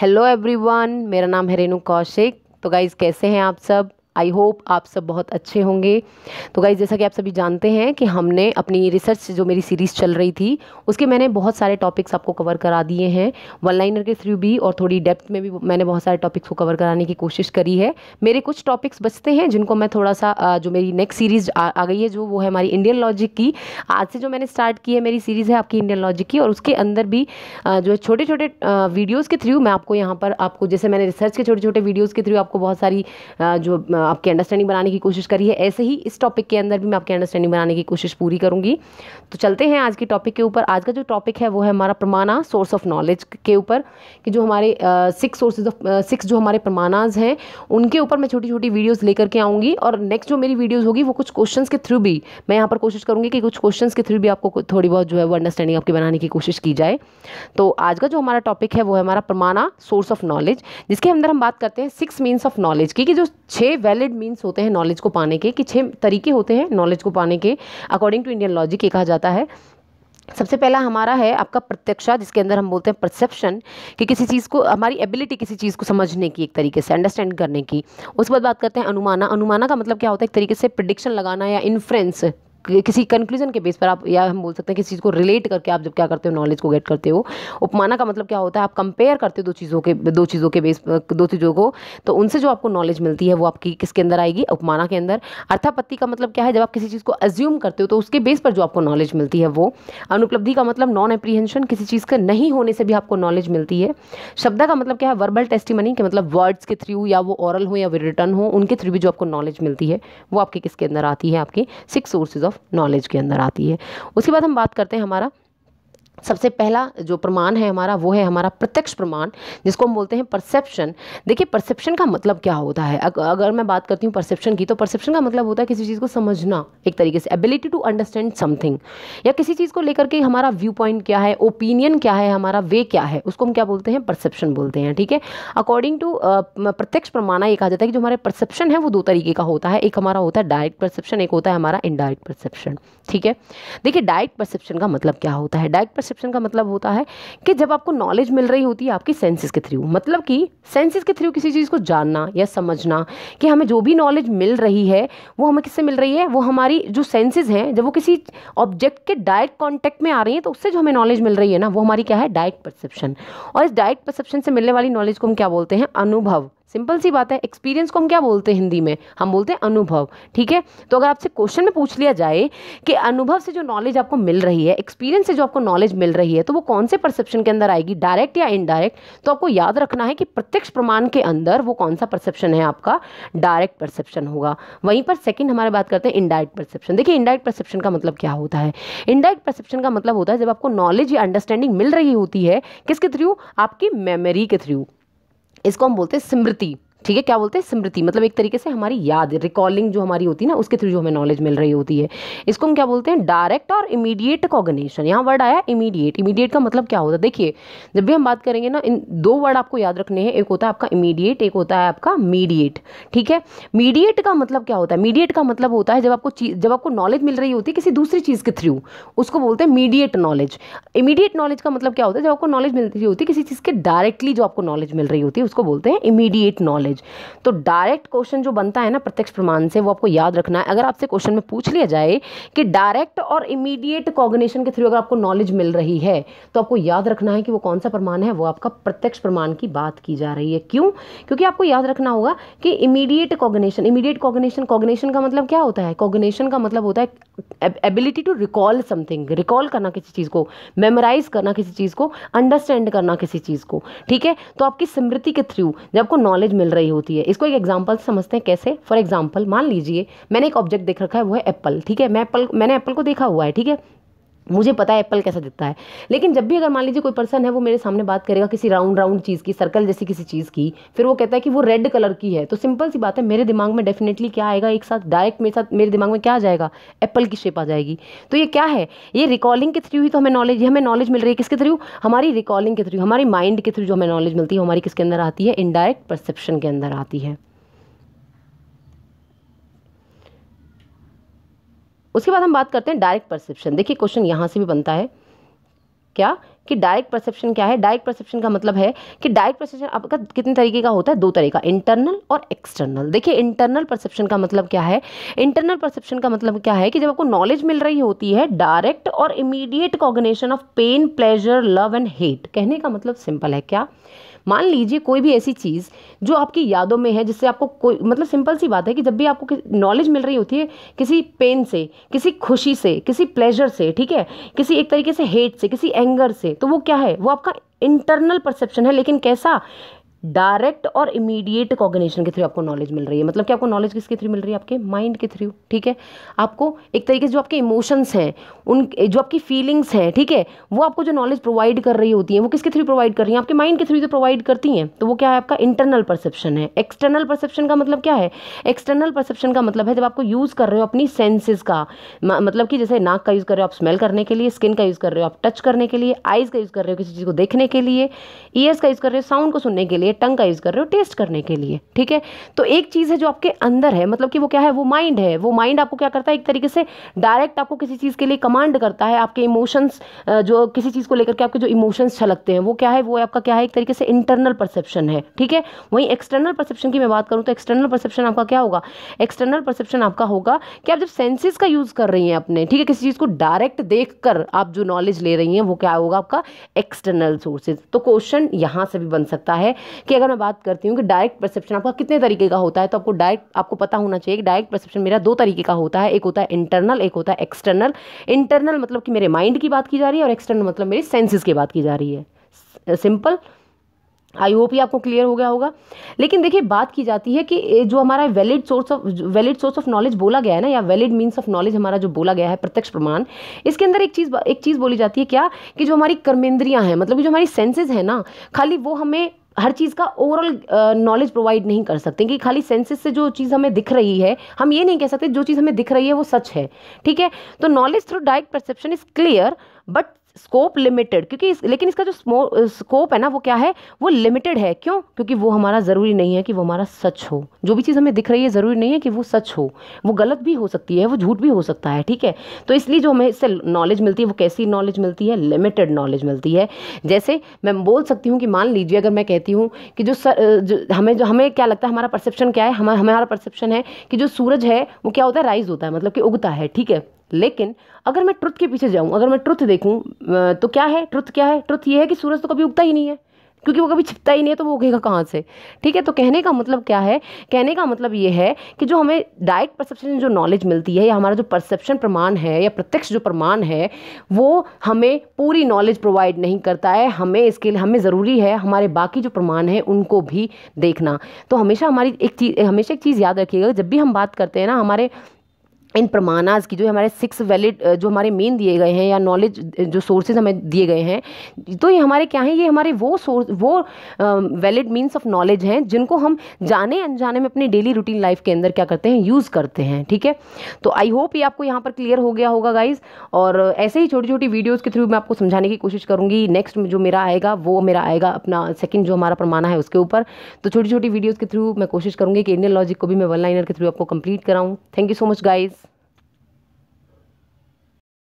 hello everyone मेरा नाम है रेनू कौशिक तो गाइज़ कैसे हैं आप सब आई होप आप सब बहुत अच्छे होंगे तो गाइज जैसा कि आप सभी जानते हैं कि हमने अपनी रिसर्च जो मेरी सीरीज़ चल रही थी उसके मैंने बहुत सारे टॉपिक्स आपको कवर करा दिए हैं वन लाइनर के थ्रू भी और थोड़ी डेप्थ में भी मैंने बहुत सारे टॉपिक्स को कवर कराने की कोशिश करी है मेरे कुछ टॉपिक्स बचते हैं जिनको मैं थोड़ा सा जो मेरी नेक्स्ट सीरीज़ आ, आ गई है जो वो है हमारी इंडियन लॉजिक की आज से जो मैंने स्टार्ट की है मेरी सीरीज़ है आपकी इंडियन लॉजिक की और उसके अंदर भी जो है छोटे छोटे वीडियोज़ के थ्रू मैं आपको यहाँ पर आपको जैसे मैंने रिसर्च के छोटे छोटे वीडियोज़ के थ्रू आपको बहुत सारी जो आपकी अंडरस्टैंडिंग बनाने की कोशिश करी है ऐसे ही इस टॉपिक के अंदर भी मैं आपकी अंडरस्टैंडिंग बनाने की कोशिश पूरी करूँगी तो चलते हैं आज के टॉपिक के ऊपर आज का जो टॉपिक है वो है हमारा प्रमाणा सोर्स ऑफ नॉलेज के ऊपर कि जो हमारे सिक्स सोर्सेज ऑफ सिक्स जो हमारे प्रमाणाज हैं उनके ऊपर मैं छोटी छोटी वीडियोज़ लेकर के आऊँगी और नेक्स्ट जो मेरी वीडियोज़ होगी वो कुछ क्वेश्चन के थ्रू भी मैं यहाँ पर कोशिश करूँगी कि कुछ क्वेश्चन के थ्रू भी आपको थोड़ी बहुत जो है वो अंडरस्टैंडिंग आपकी बनाने की कोशिश की जाए तो आज का जो हमारा टॉपिक है वो है हमारा प्रमाणा सोर्स ऑफ नॉलेज जिसके अंदर हम बात करते हैं सिक्स मीन्स ऑफ नॉलेज की कि जो छः वैलिड मीन्स होते हैं नॉलेज को पाने के कि छः तरीके होते हैं नॉलेज को पाने के अकॉर्डिंग टू इंडियन लॉजिक ये कहा जाता है सबसे पहला हमारा है आपका प्रत्यक्षा जिसके अंदर हम बोलते हैं परसेप्शन कि किसी चीज़ को हमारी एबिलिटी किसी चीज़ को समझने की एक तरीके से अंडरस्टैंड करने की उसके बाद बात करते हैं अनुमाना अनुमाना का मतलब क्या होता है एक तरीके से प्रडिक्शन लगाना या इन्फ्रेंस किसी कंक्लूजन के बेस पर आप या हम बोल सकते हैं किसी चीज़ को रिलेट करके आप जब क्या करते हो नॉलेज को गेट करते हो उपमाना का मतलब क्या होता है आप कंपेयर करते हो दो चीज़ों के दो चीज़ों के बेस दो चीज़ों को तो उनसे जो आपको नॉलेज मिलती है वो आपकी किसके अंदर आएगी उपमाना के अंदर अर्थापत्ति का मतलब क्या है जब आप किसी चीज़ को अज्यूम करते हो तो उसके बेस पर जो आपको नॉलेज मिलती है वो अनुपलब्धि का मतलब नॉन एप्रीहेंशन किसी चीज़ का नहीं होने से भी आपको नॉलेज मिलती है शब्दा का मतलब क्या है वर्बल टेस्टिमनी के मतलब वर्ड्स के थ्रू या वो ऑरल हो या रिटर्न हो उनके थ्रू भी जो आपको नॉलेज मिलती है वो आपके किसके अंदर आती है आपके six sources of of knowledge के अंदर आती है उसके बाद हम बात करते हैं हमारा सबसे पहला जो प्रमाण है हमारा वो है हमारा प्रत्यक्ष प्रमाण जिसको हम बोलते हैं परसेप्शन देखिए परसेप्शन का मतलब क्या होता है अगर मैं बात करती हूँ परसेप्शन की तो परसेप्शन का मतलब होता है किसी चीज़ को समझना एक तरीके से एबिलिटी टू अंडरस्टैंड समथिंग या किसी चीज़ को लेकर के हमारा व्यू पॉइंट क्या है ओपिनियन क्या है हमारा वे क्या है उसको हम क्या बोलते हैं परसेप्शन बोलते हैं ठीक है अकॉर्डिंग टू प्रत्यक्ष प्रमाणा ये कहा जाता है कि जो हमारे परसेप्शन है वो दो तरीके का होता है एक हमारा होता है डायरेक्ट परसेप्शन एक होता है हमारा इनडायरेक्ट परसेप्शन ठीक है देखिए डायरेक्ट परसेप्शन का मतलब क्या होता है डायरेक्ट परसेप्शन का मतलब होता है कि जब आपको नॉलेज मिल रही होती है आपकी सेंसेस के थ्रू मतलब कि सेंसेस के थ्रू किसी चीज़ को जानना या समझना कि हमें जो भी नॉलेज मिल रही है वो हमें किससे मिल रही है वो हमारी जो सेंसेज हैं जब वो किसी ऑब्जेक्ट के डायरेक्ट कॉन्टेक्ट में आ रही है तो उससे जो हमें नॉलेज मिल रही है ना वो हमारी क्या है डायरेक्ट परसेप्शन और इस डायरेक्ट परसेप्शन से मिलने वाली नॉलेज को हम क्या बोलते हैं अनुभव सिंपल सी बात है एक्सपीरियंस को हम क्या बोलते हैं हिंदी में हम बोलते हैं अनुभव ठीक है तो अगर आपसे क्वेश्चन में पूछ लिया जाए कि अनुभव से जो नॉलेज आपको मिल रही है एक्सपीरियंस से जो आपको नॉलेज मिल रही है तो वो कौन से परसेप्शन के अंदर आएगी डायरेक्ट या इनडायरेक्ट तो आपको याद रखना है कि प्रत्यक्ष प्रमाण के अंदर वो कौन सा परसेप्शन है आपका डायरेक्ट परसेप्शन होगा वहीं पर सेकेंड हमारे बात करते हैं इनडायरेक्ट परसेप्शन देखिए इनडायरेक्ट परसेप्शन का मतलब क्या होता है इनडायरेक्ट परसेप्शन का मतलब होता है जब आपको नॉलेज या अंडरस्टैंडिंग मिल रही होती है किसके थ्रू आपकी मेमोरी के थ्रू इसको हम बोलते हैं स्मृति ठीक है क्या बोलते हैं स्मृति मतलब एक तरीके से हमारी याद रिकॉलिंग जो हमारी होती है ना उसके थ्रू जो हमें नॉलेज मिल रही होती है इसको हम क्या बोलते हैं डायरेक्ट और इमीडिएट कॉगनेशन यहाँ वर्ड आया इमीडिएट इमीडिएट का मतलब क्या होता है देखिए जब भी हम बात करेंगे ना इन दो वर्ड आपको याद रखने हैं एक होता है आपका इमीडिएट एक होता है आपका मीडिएट ठीक है मीडिएट का मतलब क्या होता है मीडिएट का मतलब होता है जब आपको चीज जब आपको नॉलेज मिल रही होती है किसी दूसरी चीज़ के थ्रू उसको बोलते हैं मीडिएट नॉलेज इमीडिएट नॉलेज का मतलब क्या होता है जब आपको नॉलेज मिल रही होती है किसी चीज़ के डायरेक्टली जो आपको नॉलेज मिल रही होती है उसको बोलते हैं इमीडिएट नॉलेज नॉलेज तो डायरेक्ट क्वेश्चन जो बनता है ना प्रत्यक्ष प्रमाण से वो आपको याद रखना है अगर आपसे क्वेश्चन में पूछ लिया जाए कि डायरेक्ट और इमीडिएट कॉग्निशन के थ्रू अगर आपको नॉलेज मिल रही है तो आपको याद रखना है कि वो कौन सा प्रमाण है वो आपका प्रत्यक्ष प्रमाण की बात की जा रही है क्यों क्योंकि आपको याद रखना होगा कि immediate cognition immediate cognition cognition का मतलब क्या होता है कॉग्निशन का मतलब होता है ability to recall something recall करना किसी चीज़ को मेमोराइज करना किसी चीज़ को अंडरस्टैंड करना किसी चीज़ को ठीक है तो आपकी स्मृति के थ्रू जब आपको नॉलेज मिल रही रही होती है इसको एक एग्जाम्पल समझते हैं कैसे फॉर एग्जाम्पल मान लीजिए मैंने एक ऑब्जेक्ट देख रखा है वो है एप्पल ठीक है मैं एप्पल मैंने एप्पल को देखा हुआ है ठीक है मुझे पता है एप्पल कैसा दिखता है लेकिन जब भी अगर मान लीजिए कोई पर्सन है वो मेरे सामने बात करेगा किसी राउंड राउंड चीज़ की सर्कल जैसी किसी चीज़ की फिर वो कहता है कि वो रेड कलर की है तो सिंपल सी बात है मेरे दिमाग में डेफिनेटली क्या आएगा एक साथ डायरेक्ट मेरे साथ मेरे दिमाग में क्या आ जाएगा एप्पल की शेप आ जाएगी तो ये क्या है ये रिकॉलिंग के थ्रू ही तो हमें नॉलेज हमें नॉलेज मिल रही है किसके थ्रू हमारी रिकॉलिंग के थ्रू हमारी माइंड के थ्रू जो हमें नॉलेज मिलती है हमारी किसके अंदर आती है इनडायरेक्ट परसेप्शन के अंदर आती है उसके बाद हम बात करते हैं डायरेक्ट परसेप्शन देखिए क्वेश्चन यहाँ से भी बनता है क्या कि डायरेक्ट परसेप्शन क्या है डायरेक्ट परसेप्शन का मतलब है कि डायरेक्ट परसेप्शन आपका कितने तरीके का होता है दो तरीके का इंटरनल और एक्सटर्नल देखिए इंटरनल परसेप्शन का मतलब क्या है इंटरनल परसेप्शन का मतलब क्या है कि जब आपको नॉलेज मिल रही होती है डायरेक्ट और immediate cognition of pain pleasure love and hate कहने का मतलब सिंपल है क्या मान लीजिए कोई भी ऐसी चीज़ जो आपकी यादों में है जिससे आपको कोई मतलब सिंपल सी बात है कि जब भी आपको नॉलेज मिल रही होती है किसी पेन से किसी खुशी से किसी प्लेजर से ठीक है किसी एक तरीके से हेट से किसी एंगर से तो वो क्या है वो आपका इंटरनल परसेप्शन है लेकिन कैसा डायरेक्ट और इमीडिएट कॉग्निशन के थ्रू आपको नॉलेज मिल रही है मतलब कि आपको नॉलेज किसके थ्रू मिल रही है आपके माइंड के थ्रू ठीक है आपको एक तरीके से जो आपके इमोशंस हैं उन जो आपकी फीलिंग्स हैं ठीक है वो आपको जो नॉलेज प्रोवाइड कर रही होती है वो किसके थ्रू प्रोवाइड कर रही है आपके माइंड के थ्रू जो प्रोवाइड करती हैं तो वो क्या है आपका इंटरनल परसेप्शन है एक्सटर्नल परसेप्शन का मतलब क्या है एक्सटर्नल परसेप्शन का मतलब है जब आपको यूज़ कर रहे हो अपनी सेंसेज का मतलब कि जैसे नाक का यूज़ कर रहे हो आप स्मेल करने के लिए स्किन का यूज़ कर रहे हो आप टच करने के लिए आइज़ का यूज़ कर रहे हो किसी चीज़ को देखने के लिए ईयर्स का यूज़ कर रहे हो साउंड को सुनने के लिए लिए टंग का यूज़ कर रहे हो टेस्ट करने के लिए ठीक है तो एक चीज़ है जो आपके अंदर है मतलब कि वो क्या है वो माइंड है वो माइंड आपको क्या करता है एक तरीके से डायरेक्ट आपको किसी चीज़ के लिए कमांड करता है आपके इमोशंस जो किसी चीज़ को लेकर के आपके जो इमोशंस छलकते हैं वो क्या है वो आपका क्या है एक तरीके से इंटरनल परसेप्शन है ठीक है वहीं एक्सटर्नल परसेप्शन की मैं बात करूँ तो एक्सटर्नल परसेप्शन आपका क्या होगा एक्सटर्नल परसेप्शन आपका होगा कि आप जब सेंसेस का यूज़ कर रही हैं अपने ठीक है किसी चीज़ को डायरेक्ट देख आप जो नॉलेज ले रही हैं वो क्या होगा आपका एक्सटर्नल सोर्सेज तो क्वेश्चन यहाँ से भी बन सकता है कि अगर मैं बात करती हूँ कि डायरेक्ट परसेप्शन आपका कितने तरीके का होता है तो आपको डायरेक्ट आपको पता होना चाहिए कि डायरेक्ट परसेप्शन मेरा दो तरीके का होता है एक होता है इंटरनल एक होता है एक्सटर्नल इंटरनल मतलब कि मेरे माइंड की बात की जा रही है और एक्सटर्नल मतलब मेरे सेंसेस की बात की जा रही है सिंपल आई होप ये आपको क्लियर हो गया होगा लेकिन देखिए बात की जाती है कि जो हमारा valid source of valid source of knowledge बोला गया है ना या वैलिड मीन्स ऑफ नॉलेज हमारा जो बोला गया है प्रत्यक्ष प्रमाण इसके अंदर एक चीज़ एक चीज़ बोली जाती है क्या कि जो हमारी कर्मेंद्रियाँ हैं मतलब कि जो हमारी सेंसेज है ना खाली वो हमें हर चीज़ का ओवरऑल नॉलेज प्रोवाइड नहीं कर सकते कि खाली सेंसेस से जो चीज़ हमें दिख रही है हम ये नहीं कह सकते जो चीज़ हमें दिख रही है वो सच है ठीक है तो knowledge through direct perception is clear but scope limited क्योंकि इस, लेकिन इसका जो स्कोप है ना वो क्या है वो लिमिटेड है क्यों क्योंकि वो हमारा ज़रूरी नहीं है कि वो हमारा सच हो जो भी चीज़ हमें दिख रही है ज़रूरी नहीं है कि वो सच हो वो गलत भी हो सकती है वो झूठ भी हो सकता है ठीक है तो इसलिए जो हमें इससे नॉलेज मिलती है वो कैसी नॉलेज मिलती है लिमिटेड नॉलेज मिलती है जैसे मैं बोल सकती हूँ कि मान लीजिए अगर मैं कहती हूँ कि जो, सर, जो हमें जो हमें क्या लगता है हमारा परसेप्शन क्या है हमारा हमारा परसेप्शन है कि जो सूरज है वो क्या होता है राइज होता है मतलब कि उगता है ठीक है लेकिन अगर मैं ट्रुथ के पीछे जाऊँ अगर मैं ट्रुथ देखूँ तो क्या है ट्रुथ क्या है ट्रुथ ये है कि सूरज तो कभी उगता ही नहीं है क्योंकि वो कभी छिपता ही नहीं है तो वो उगेगा कहाँ से ठीक है तो कहने का मतलब क्या है कहने का मतलब ये है कि जो हमें डायरेक्ट परसेप्शन जो नॉलेज मिलती है या हमारा जो परसेप्शन प्रमाण है या प्रत्यक्ष जो प्रमाण है वो हमें पूरी नॉलेज प्रोवाइड नहीं करता है हमें इसके लिए हमें ज़रूरी है हमारे बाकी जो प्रमाण है उनको भी देखना तो हमेशा हमारी एक चीज़ हमेशा एक चीज़ याद रखिएगा जब भी हम बात करते हैं ना हमारे इन प्रमाणाज की जो हमारे सिक्स वैलिड जो हमारे मेन दिए गए हैं या नॉलेज जो सोर्सेज हमें दिए गए हैं तो ये हमारे क्या हैं ये हमारे वो सोर्स वो वैलिड मीन्स ऑफ नॉलेज हैं जिनको हम जाने अनजाने में अपनी डेली रूटीन लाइफ के अंदर क्या करते हैं यूज़ करते हैं ठीक है तो आई होप ये आपको यहाँ पर क्लियर हो गया होगा गाइज और ऐसे ही छोटी छोटी वीडियोज़ के थ्रू मैं आपको समझाने की कोशिश करूँगी नेक्स्ट जो मेरा आएगा वो मेरा आएगा अपना सेकेंड जो हमारा प्रमाणा है उसके ऊपर तो छोटी छोटी वीडियोज़ के थ्रू मैं कोशिश करूँगी कि इंडियन लॉजिक को भी मैं वन लाइनर के थ्रू आपको कंप्लीट कराऊँ thank you so much guys